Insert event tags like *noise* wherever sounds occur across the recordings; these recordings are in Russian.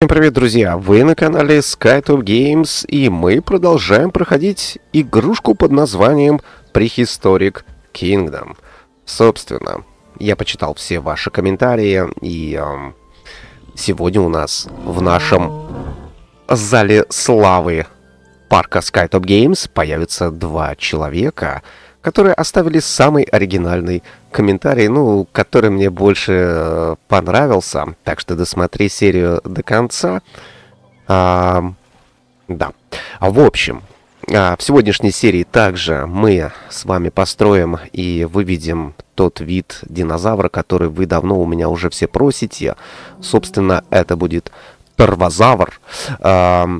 Всем привет, друзья! Вы на канале SkyTop Games, и мы продолжаем проходить игрушку под названием Prehistoric Kingdom. Собственно, я почитал все ваши комментарии, и эм, сегодня у нас в нашем зале славы парка SkyTop Games появится два человека — которые оставили самый оригинальный комментарий, ну, который мне больше э, понравился. Так что досмотри серию до конца. А, да. А в общем, а, в сегодняшней серии также мы с вами построим и выведем тот вид динозавра, который вы давно у меня уже все просите. Собственно, это будет первозавр. А,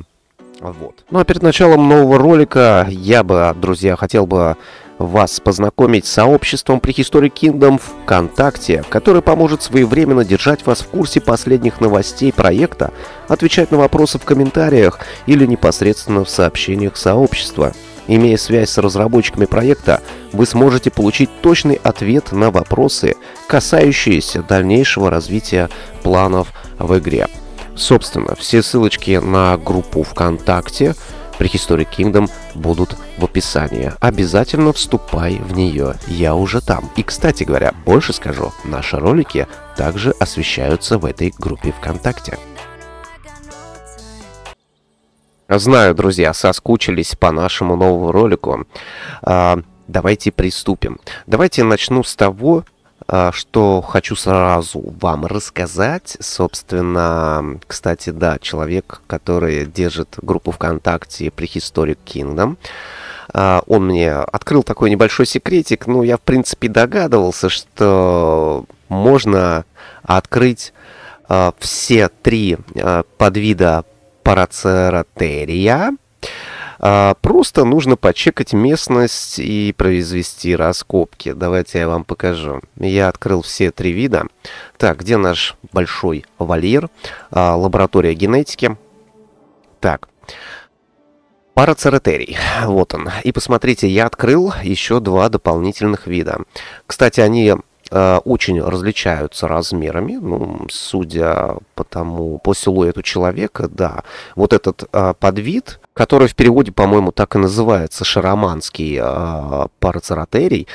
вот. Ну а перед началом нового ролика я бы, друзья, хотел бы вас познакомить с сообществом Prehistoric Kingdom ВКонтакте, которое поможет своевременно держать вас в курсе последних новостей проекта, отвечать на вопросы в комментариях или непосредственно в сообщениях сообщества. Имея связь с разработчиками проекта, вы сможете получить точный ответ на вопросы, касающиеся дальнейшего развития планов в игре. Собственно, все ссылочки на группу ВКонтакте – Prehistoric Kingdom будут в описании. Обязательно вступай в нее, я уже там. И, кстати говоря, больше скажу, наши ролики также освещаются в этой группе ВКонтакте. Знаю, друзья, соскучились по нашему новому ролику. А, давайте приступим. Давайте начну с того, а, что хочу сразу вам рассказать. Собственно, кстати, да, человек, который держит группу ВКонтакте Prehistoric Kingdom, а, он мне открыл такой небольшой секретик, но ну, я, в принципе, догадывался, что можно открыть а, все три подвида парацератерия – а, просто нужно почекать местность и произвести раскопки. Давайте я вам покажу. Я открыл все три вида. Так, где наш большой вольер? А, лаборатория генетики. Так. Парацеретерий. Вот он. И посмотрите, я открыл еще два дополнительных вида. Кстати, они Э, очень различаются размерами, ну, судя по тому, по силуэту человека, да. Вот этот э, подвид, который в переводе, по-моему, так и называется, шароманский э, парацератерий,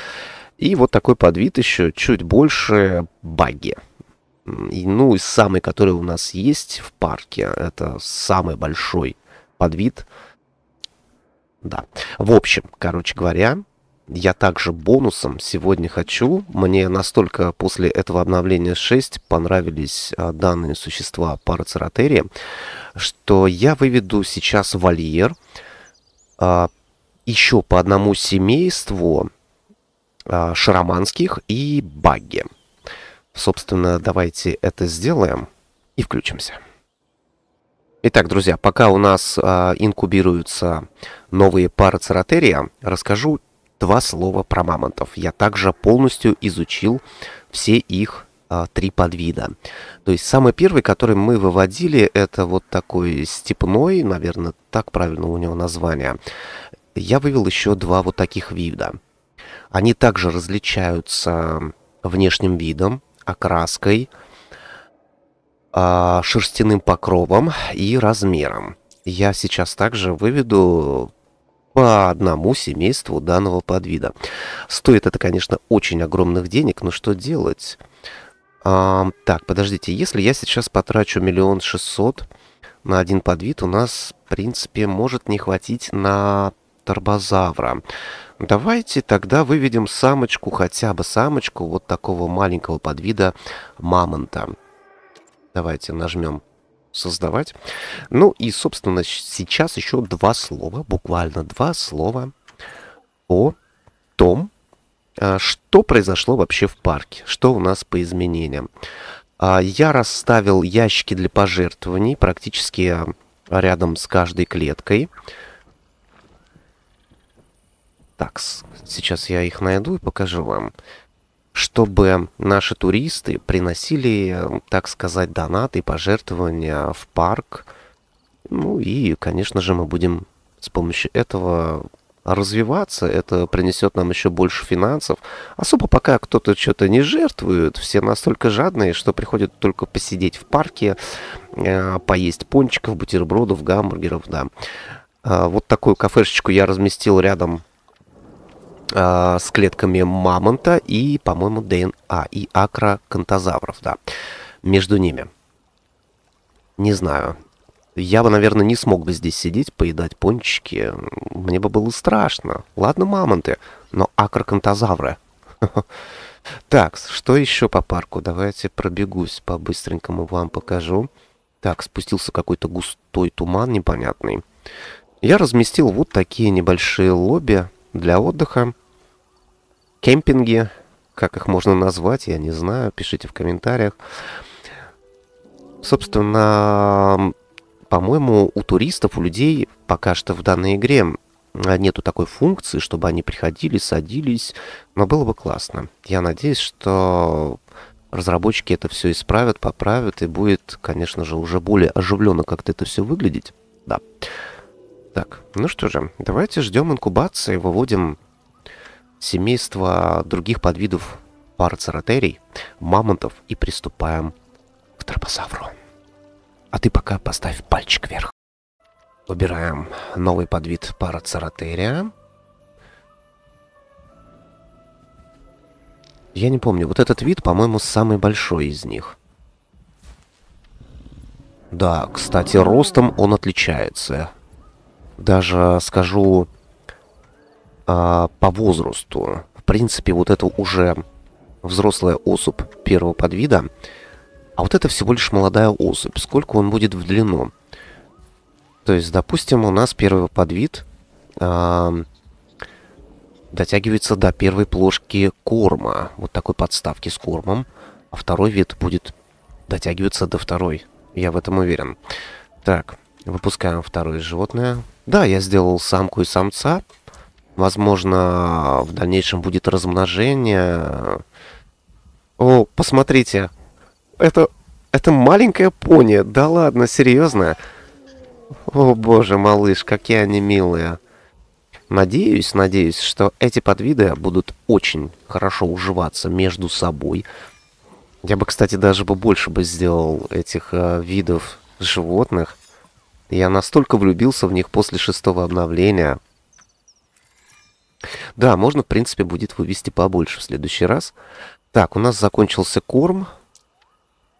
и вот такой подвид еще чуть больше баги. И, ну, и самый, который у нас есть в парке, это самый большой подвид. Да. В общем, короче говоря, я также бонусом сегодня хочу. Мне настолько после этого обновления 6 понравились а, данные существа парацератерии, что я выведу сейчас вольер а, еще по одному семейству а, шароманских и багги. Собственно, давайте это сделаем и включимся. Итак, друзья, пока у нас а, инкубируются новые парацератерия, расскажу два слова про мамонтов. Я также полностью изучил все их а, три подвида. То есть самый первый, который мы выводили, это вот такой степной, наверное, так правильно у него название. Я вывел еще два вот таких вида. Они также различаются внешним видом, окраской, а, шерстяным покровом и размером. Я сейчас также выведу по одному семейству данного подвида. Стоит это, конечно, очень огромных денег, но что делать? А, так, подождите, если я сейчас потрачу миллион шестьсот на один подвид, у нас, в принципе, может не хватить на торбозавра. Давайте тогда выведем самочку, хотя бы самочку вот такого маленького подвида мамонта. Давайте нажмем создавать. Ну и, собственно, сейчас еще два слова, буквально два слова о том, а, что произошло вообще в парке, что у нас по изменениям. А, я расставил ящики для пожертвований практически а, рядом с каждой клеткой. Так, сейчас я их найду и покажу вам чтобы наши туристы приносили, так сказать, донаты и пожертвования в парк. Ну и, конечно же, мы будем с помощью этого развиваться, это принесет нам еще больше финансов. Особо пока кто-то что-то не жертвует, все настолько жадные, что приходят только посидеть в парке, э, поесть пончиков, бутербродов, гамбургеров, да. А, вот такую кафешечку я разместил рядом а, с клетками мамонта и, по-моему, ДНА и акрокантозавров, да, между ними. Не знаю. Я бы, наверное, не смог бы здесь сидеть, поедать пончики. Мне бы было страшно. Ладно, мамонты, но акрокантозавры. *laughs* Так, что еще по парку? Давайте пробегусь по-быстренькому вам покажу. Так, спустился какой-то густой туман непонятный. Я разместил вот такие небольшие лобби для отдыха. Кемпинги, как их можно назвать, я не знаю, пишите в комментариях. Собственно, по-моему, у туристов, у людей пока что в данной игре а, нету такой функции, чтобы они приходили, садились, но было бы классно. Я надеюсь, что разработчики это все исправят, поправят, и будет, конечно же, уже более оживленно как-то это все выглядеть. Да. Так, ну что же, давайте ждем инкубации, выводим семейство других подвидов парацератерий, мамонтов и приступаем к тропосавру. А ты пока поставь пальчик вверх. Выбираем новый подвид парацератерия. Я не помню, вот этот вид, по-моему, самый большой из них. Да, кстати, ростом он отличается даже скажу а, по возрасту. В принципе, вот это уже взрослая особь первого подвида, а вот это всего лишь молодая особь. Сколько он будет в длину? То есть, допустим, у нас первый подвид а, дотягивается до первой плошки корма, вот такой подставки с кормом, а второй вид будет дотягиваться до второй. Я в этом уверен. Так, Выпускаем второе животное. Да, я сделал самку и самца. Возможно, в дальнейшем будет размножение. О, посмотрите. Это, это маленькая пони. Да ладно, серьезно? О боже, малыш, какие они милые. Надеюсь, надеюсь, что эти подвиды будут очень хорошо уживаться между собой. Я бы, кстати, даже бы больше бы сделал этих э, видов животных. Я настолько влюбился в них после шестого обновления. Да, можно, в принципе, будет вывести побольше в следующий раз. Так, у нас закончился корм.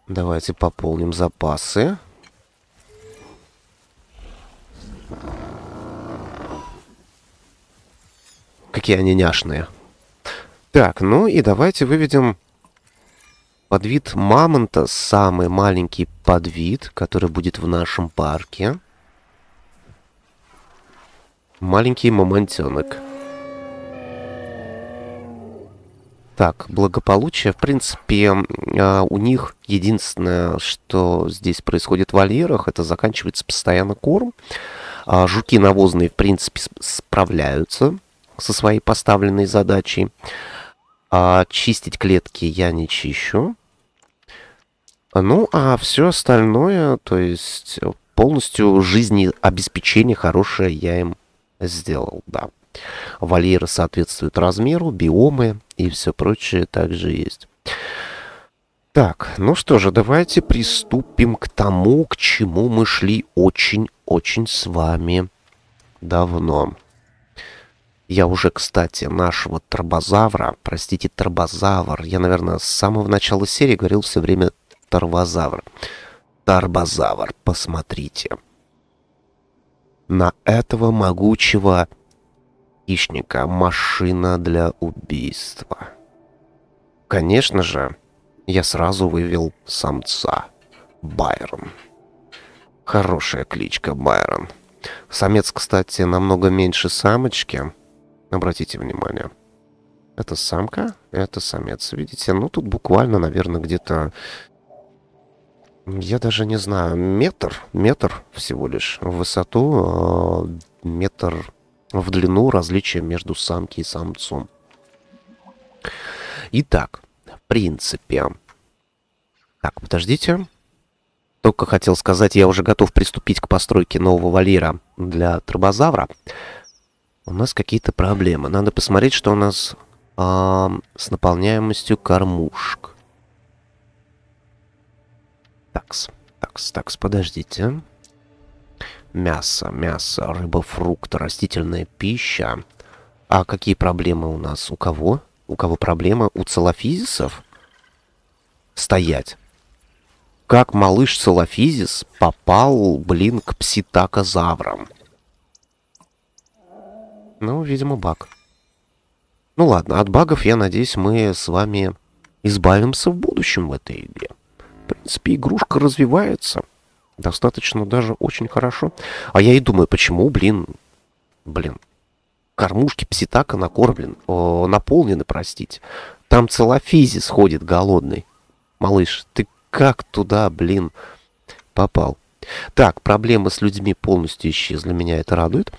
Давайте пополним запасы. Какие они няшные. Так, ну и давайте выведем подвид мамонта, самый маленький подвид, который будет в нашем парке. Маленький мамонтенок. Так, благополучие, в принципе, а, у них единственное, что здесь происходит в вольерах, это заканчивается постоянно корм. А, жуки навозные, в принципе, справляются со своей поставленной задачей. А, чистить клетки я не чищу. Ну, а все остальное, то есть э, полностью жизнеобеспечение хорошее я им сделал, да. Вольеры соответствуют размеру, биомы и все прочее также есть. Так, ну что же, давайте приступим к тому, к чему мы шли очень-очень с вами давно. Я уже, кстати, нашего торбозавра, простите, торбозавр, я, наверное, с самого начала серии говорил все время торбозавр. Торбозавр, посмотрите на этого могучего хищника машина для убийства. Конечно же, я сразу вывел самца. Байрон. Хорошая кличка Байрон. Самец, кстати, намного меньше самочки. Обратите внимание. Это самка, это самец. Видите, ну тут буквально, наверное, где-то я даже не знаю, метр, метр всего лишь в высоту, э, метр в длину различия между самки и самцом. Итак, в принципе... Так, подождите. Только хотел сказать, я уже готов приступить к постройке нового вольера для турбозавра. У нас какие-то проблемы. Надо посмотреть, что у нас э, с наполняемостью кормушек. Такс, такс, такс, подождите. Мясо, мясо, рыба, фрукты, растительная пища. А какие проблемы у нас? У кого? У кого проблема? У целофизисов? Стоять. Как малыш целофизис попал, блин, к пситакозаврам? Ну, видимо, баг. Ну ладно, от багов, я надеюсь, мы с вами избавимся в будущем в этой игре. В принципе, игрушка развивается. Достаточно даже очень хорошо. А я и думаю, почему, блин, блин, кормушки пситака накормлен, о, наполнены, простите. Там целофизи сходит голодный. Малыш, ты как туда, блин, попал? Так, проблемы с людьми полностью исчезли, меня это радует.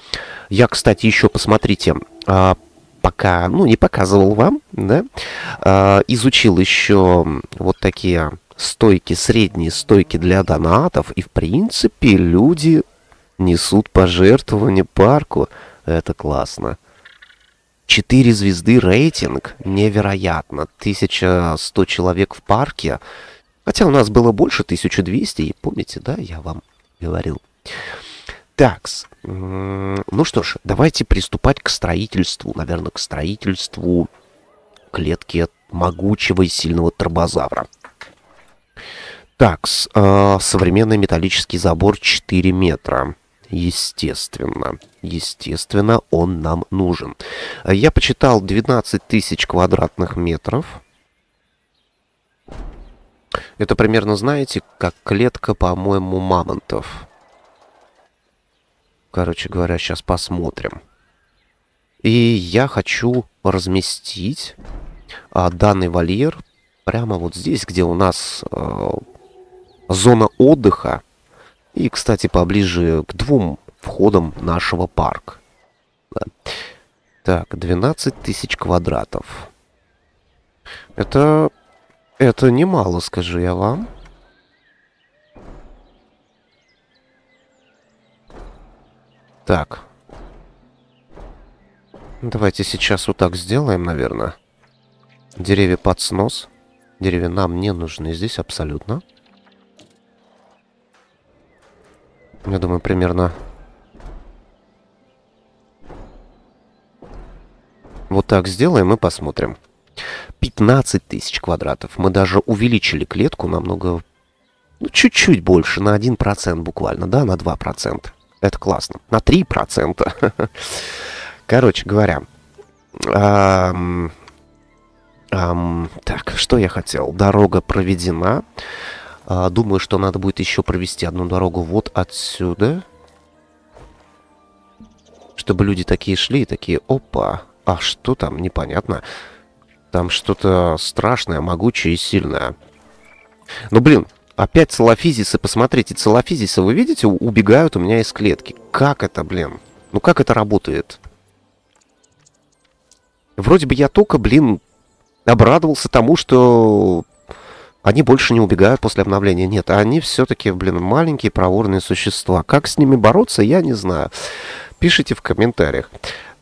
Я, кстати, еще, посмотрите, а, пока, ну, не показывал вам, да, а, изучил еще вот такие стойки, средние стойки для донатов, и в принципе люди несут пожертвования парку. Это классно. 4 звезды рейтинг. Невероятно. 1100 человек в парке. Хотя у нас было больше, 1200. И помните, да, я вам говорил. Такс. Ну что ж, давайте приступать к строительству. Наверное, к строительству клетки могучего и сильного турбозавра. Так, э, современный металлический забор 4 метра. Естественно, естественно, он нам нужен. Э, я почитал 12 тысяч квадратных метров. Это примерно, знаете, как клетка, по-моему, мамонтов. Короче говоря, сейчас посмотрим. И я хочу разместить а, данный вольер прямо вот здесь, где у нас э, зона отдыха и, кстати, поближе к двум входам нашего парка. Да. Так, 12 тысяч квадратов. Это... это немало, скажу я вам. Так. Давайте сейчас вот так сделаем, наверное. Деревья под снос. Деревья нам не нужны здесь абсолютно. Абсолютно. Я думаю, примерно... Вот так сделаем и посмотрим. 15 тысяч квадратов. Мы даже увеличили клетку намного... Ну, чуть-чуть больше, на 1% буквально, да, на 2%. Это классно. На 3%. *laughs* Короче говоря... Эм, эм, так, что я хотел? Дорога проведена. А, думаю, что надо будет еще провести одну дорогу вот отсюда. Чтобы люди такие шли и такие, опа, а что там, непонятно. Там что-то страшное, могучее и сильное. Ну, блин, опять целофизисы, посмотрите, целофизисы, вы видите, убегают у меня из клетки. Как это, блин? Ну, как это работает? Вроде бы я только, блин, обрадовался тому, что они больше не убегают после обновления. Нет, они все-таки, блин, маленькие проворные существа. Как с ними бороться, я не знаю. Пишите в комментариях.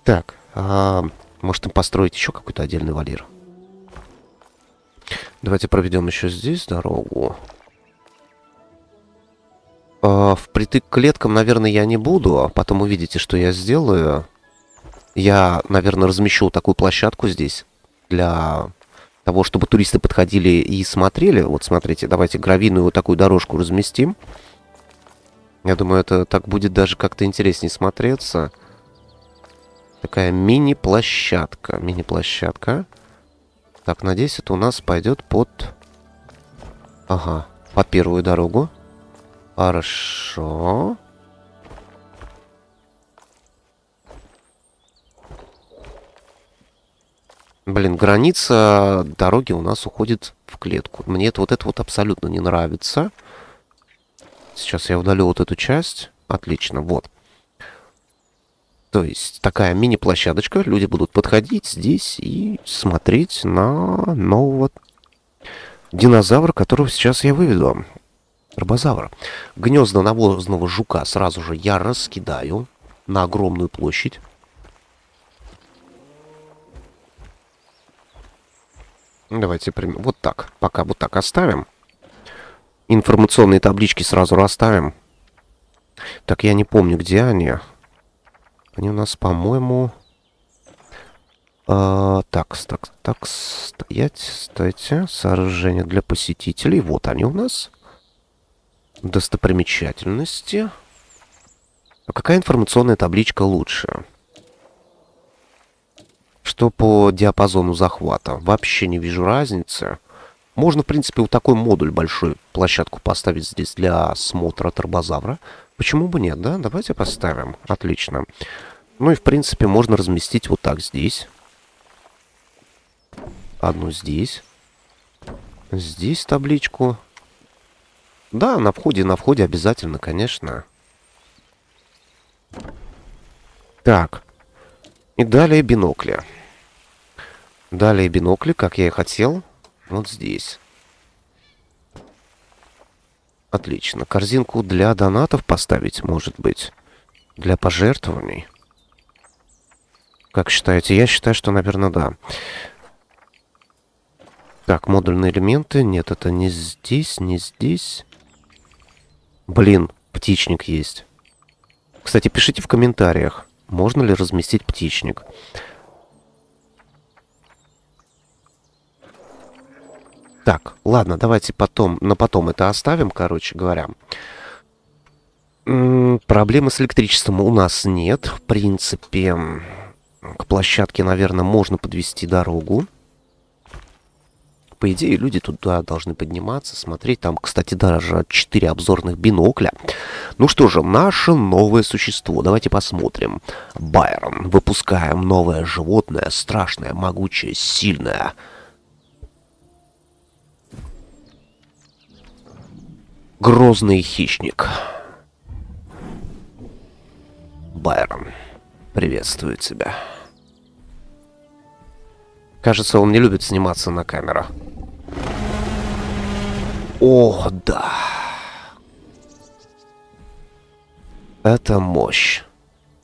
Так, а, может им построить еще какой-то отдельный валир? Давайте проведем еще здесь дорогу. А, впритык к клеткам, наверное, я не буду. А потом увидите, что я сделаю. Я, наверное, размещу такую площадку здесь для того, чтобы туристы подходили и смотрели. Вот смотрите, давайте гравийную вот такую дорожку разместим. Я думаю, это так будет даже как-то интереснее смотреться. Такая мини-площадка. Мини-площадка. Так, надеюсь, это у нас пойдет под... Ага, под первую дорогу. Хорошо. Блин, граница дороги у нас уходит в клетку. Мне это вот это вот абсолютно не нравится. Сейчас я удалю вот эту часть. Отлично, вот. То есть такая мини-площадочка. Люди будут подходить здесь и смотреть на нового динозавра, которого сейчас я выведу. Рыбозавра. Гнезда навозного жука сразу же я раскидаю на огромную площадь. Ну, давайте примем. Вот так. Пока вот так оставим. Информационные таблички сразу расставим. Так, я не помню, где они. Они у нас, по-моему... А, так, так, так, стоять, стойте. А, сооружение для посетителей. Вот они у нас. Достопримечательности. А какая информационная табличка лучше? что по диапазону захвата. Вообще не вижу разницы. Можно, в принципе, вот такой модуль большой площадку поставить здесь для смотра турбозавра. Почему бы нет, да? Давайте поставим. Отлично. Ну и, в принципе, можно разместить вот так здесь. Одну здесь. Здесь табличку. Да, на входе, на входе обязательно, конечно. Так. И далее бинокли. Далее бинокли, как я и хотел, вот здесь. Отлично. Корзинку для донатов поставить, может быть. Для пожертвований. Как считаете? Я считаю, что, наверное, да. Так, модульные элементы. Нет, это не здесь, не здесь. Блин, птичник есть. Кстати, пишите в комментариях. Можно ли разместить птичник? Так, ладно, давайте потом, на потом это оставим, короче говоря. М -м, проблемы с электричеством у нас нет. В принципе, к площадке, наверное, можно подвести дорогу. По идее, люди туда должны подниматься, смотреть. Там, кстати, даже 4 обзорных бинокля. Ну что же, наше новое существо. Давайте посмотрим. Байрон. Выпускаем новое животное. Страшное, могучее, сильное. Грозный хищник. Байрон. Приветствую тебя. Кажется, он не любит сниматься на камеру. О, да. Это мощь.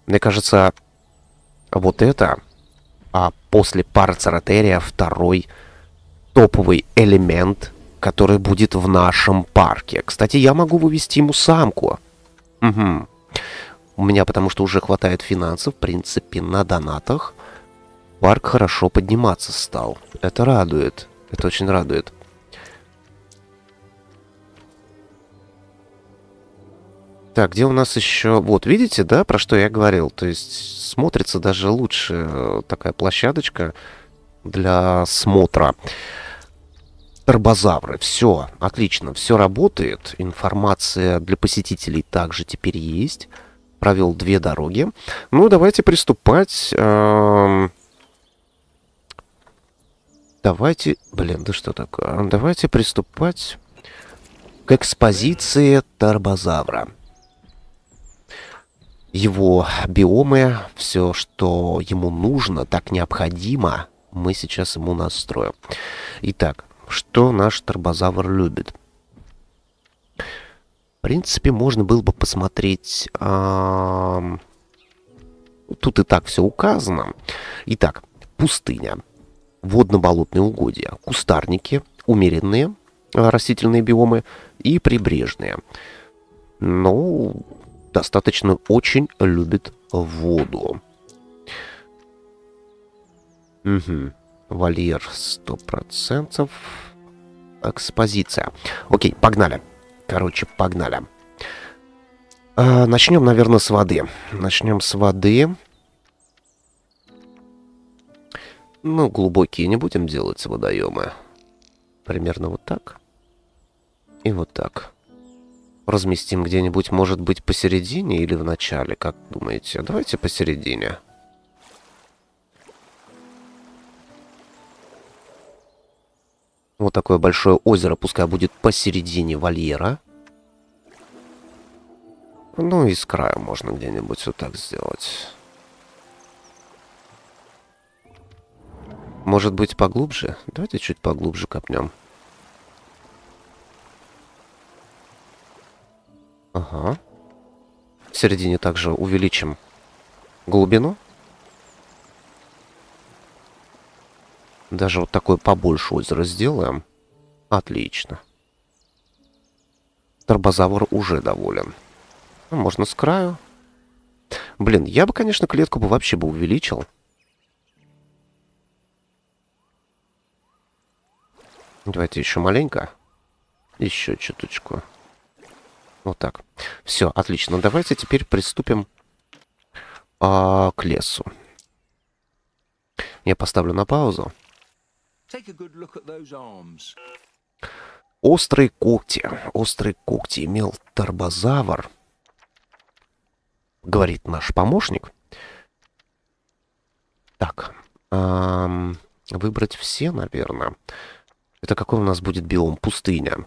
Мне кажется, вот это, а после парцеротерия второй топовый элемент, который будет в нашем парке. Кстати, я могу вывести ему самку. Угу. У меня потому что уже хватает финансов, в принципе, на донатах парк хорошо подниматься стал. Это радует. Это очень радует. Так, где у нас еще... Вот, видите, да, про что я говорил? То есть смотрится даже лучше э, такая площадочка для смотра. Торбозавры. Все, отлично, все работает. Информация для посетителей также теперь есть. Провел две дороги. Ну, давайте приступать. Эм, давайте... Блин, да что такое? А? Давайте приступать к экспозиции Тарбозавра. Его биомы, все, что ему нужно, так необходимо, мы сейчас ему настроим. Итак, что наш Тарбозавр любит? В принципе, можно было бы посмотреть... Э Тут и так все указано. Итак, пустыня водно-болотные угодья, кустарники, умеренные а, растительные биомы и прибрежные. Но ну, достаточно очень любит воду. Угу. Вольер 100%. Экспозиция. Окей, погнали. Короче, погнали. А, начнем, наверное, с воды. Начнем с воды. Воды. Ну, глубокие не будем делать водоемы. Примерно вот так. И вот так. Разместим где-нибудь, может быть, посередине или в начале, как думаете? Давайте посередине. Вот такое большое озеро, пускай будет посередине вольера. Ну и с края можно где-нибудь вот так сделать. Может быть, поглубже? Давайте чуть поглубже копнем. Ага. В середине также увеличим глубину. Даже вот такое побольше озеро сделаем. Отлично. Торбозавр уже доволен. Ну, можно с краю. Блин, я бы, конечно, клетку бы вообще бы увеличил. Ну, давайте еще маленько. Еще чуточку. Вот так. Все, отлично. Ну, давайте теперь приступим а, к лесу. Я поставлю на паузу. Острые когти. Острые когти имел торбозавр. Говорит наш помощник. Так. Эм, выбрать все, наверное. Это какой у нас будет биом? Пустыня.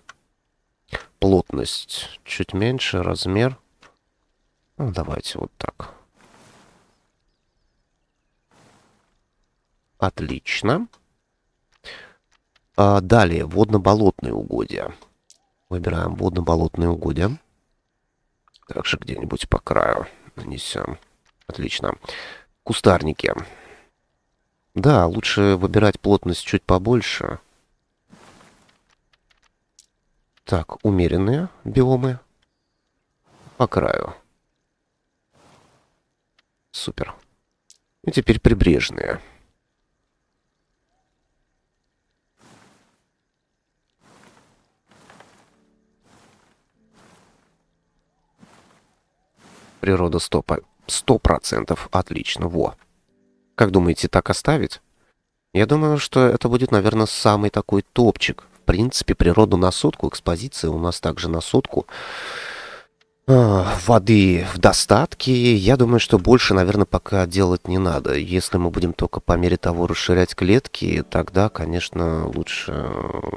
Плотность чуть меньше, размер. Ну, давайте вот так. Отлично. А далее, водно-болотные угодья. Выбираем водно-болотные угодья. Также где-нибудь по краю нанесем. Отлично. Кустарники. Да, лучше выбирать плотность чуть побольше. Так, умеренные биомы по краю. Супер. И теперь прибрежные. Природа стопа. Сто процентов отлично. Во. Как думаете, так оставить? Я думаю, что это будет, наверное, самый такой топчик принципе, природу на сутку Экспозиция у нас также на сутку а, Воды в достатке. Я думаю, что больше, наверное, пока делать не надо. Если мы будем только по мере того расширять клетки, тогда, конечно, лучше э,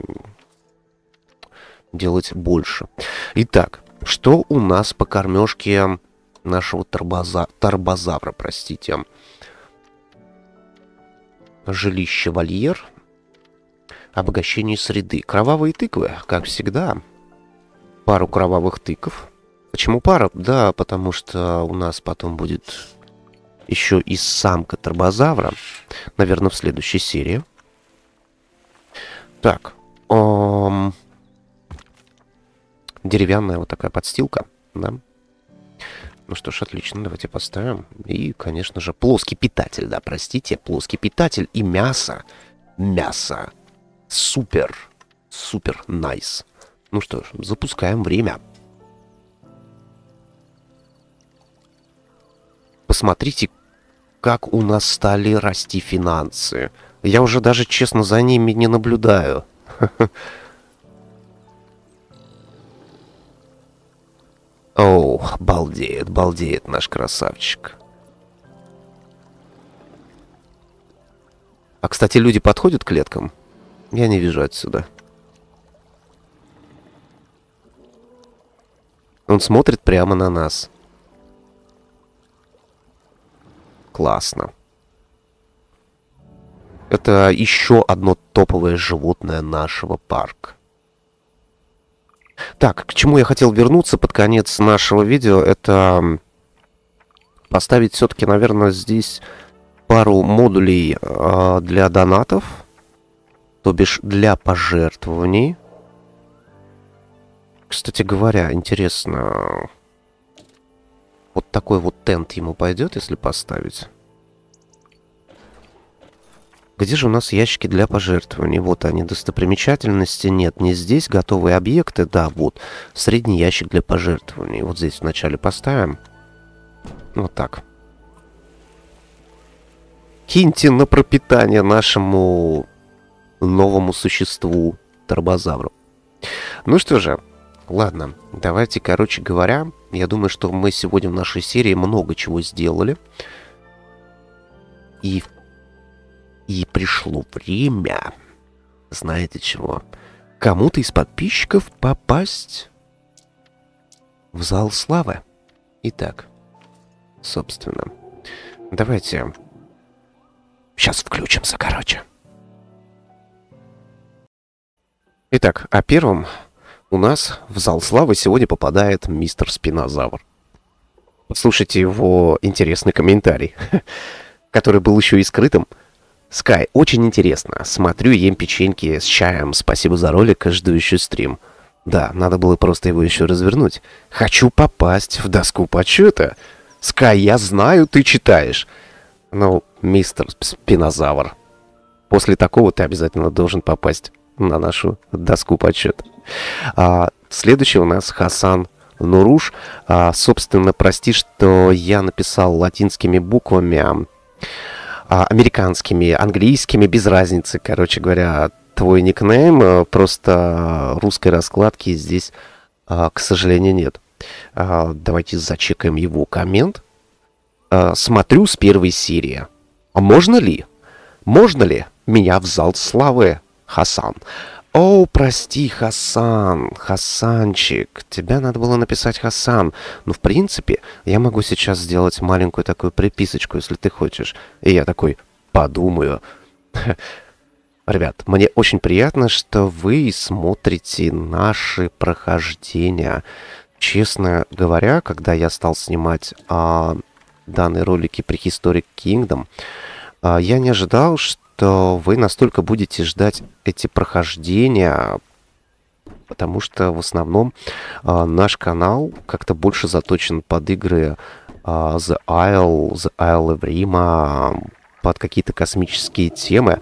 делать больше. Итак, что у нас по кормежке нашего торбоза... торбозавра, простите. Жилище-вольер обогащении среды. Кровавые тыквы, как всегда. Пару кровавых тыков. Почему пара? Да, потому что у нас потом будет еще и самка торбозавра. Наверное, в следующей серии. Так. Эм... Деревянная вот такая подстилка. Да? Ну что ж, отлично, давайте поставим. И, конечно же, плоский питатель, да, простите, плоский питатель и мясо. Мясо. Супер. Супер, найс. Ну что ж, запускаем время. Посмотрите, как у нас стали расти финансы. Я уже даже, честно, за ними не наблюдаю. *laughs* Оу, балдеет, балдеет наш красавчик. А, кстати, люди подходят к клеткам? Я не вижу отсюда. Он смотрит прямо на нас. Классно. Это еще одно топовое животное нашего парка. Так, к чему я хотел вернуться под конец нашего видео, это поставить все-таки, наверное, здесь пару модулей э, для донатов то бишь для пожертвований. Кстати говоря, интересно, вот такой вот тент ему пойдет, если поставить? Где же у нас ящики для пожертвований? Вот они, достопримечательности нет, не здесь, готовые объекты, да, вот, средний ящик для пожертвований. Вот здесь вначале поставим. Вот так. Киньте на пропитание нашему новому существу Торбозавру. Ну что же, ладно, давайте, короче говоря, я думаю, что мы сегодня в нашей серии много чего сделали. И, и пришло время, знаете чего, кому-то из подписчиков попасть в зал славы. Итак, собственно, давайте сейчас включимся, короче. Итак, а первым у нас в зал славы сегодня попадает мистер Спинозавр. Послушайте его интересный комментарий, *laughs* который был еще и скрытым. Скай, очень интересно. Смотрю, ем печеньки с чаем. Спасибо за ролик, жду еще стрим. Да, надо было просто его еще развернуть. Хочу попасть в доску почета. Скай, я знаю, ты читаешь. Ну, мистер Спинозавр, после такого ты обязательно должен попасть на нашу доску почета. А, следующий у нас Хасан Нуруш. А, собственно, прости, что я написал латинскими буквами, а, американскими, английскими, без разницы, короче говоря, твой никнейм. А, просто русской раскладки здесь, а, к сожалению, нет. А, давайте зачекаем его коммент. А, смотрю с первой серии. А можно ли? Можно ли меня в зал славы Хасан. «О, прости, Хасан, Хасанчик, тебя надо было написать Хасан. Ну, в принципе, я могу сейчас сделать маленькую такую приписочку, если ты хочешь». И я такой «подумаю». *laughs* Ребят, мне очень приятно, что вы смотрите наши прохождения. Честно говоря, когда я стал снимать а, данные ролики при Historic Kingdom, а, я не ожидал, что что вы настолько будете ждать эти прохождения, потому что в основном э, наш канал как-то больше заточен под игры э, The Isle, The Isle of Rima, под какие-то космические темы.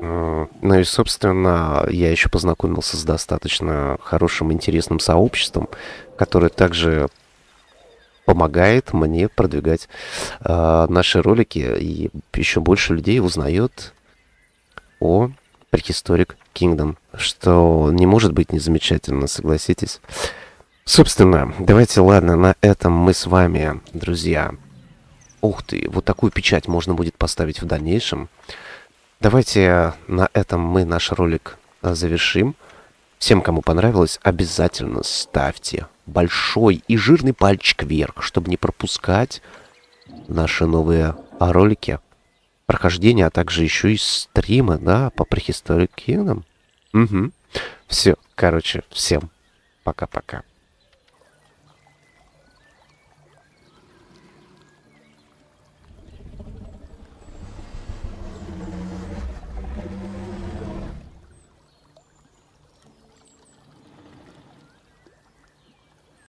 ну и, собственно, я еще познакомился с достаточно хорошим, интересным сообществом, которое также помогает мне продвигать э, наши ролики, и еще больше людей узнает о Prehistoric Kingdom, что не может быть незамечательно, согласитесь. Собственно, давайте, ладно, на этом мы с вами, друзья. Ух ты, вот такую печать можно будет поставить в дальнейшем. Давайте на этом мы наш ролик э, завершим. Всем, кому понравилось, обязательно ставьте большой и жирный пальчик вверх, чтобы не пропускать наши новые ролики, прохождения, а также еще и стримы, да, по Prehistoric Угу. Все, короче, всем пока-пока.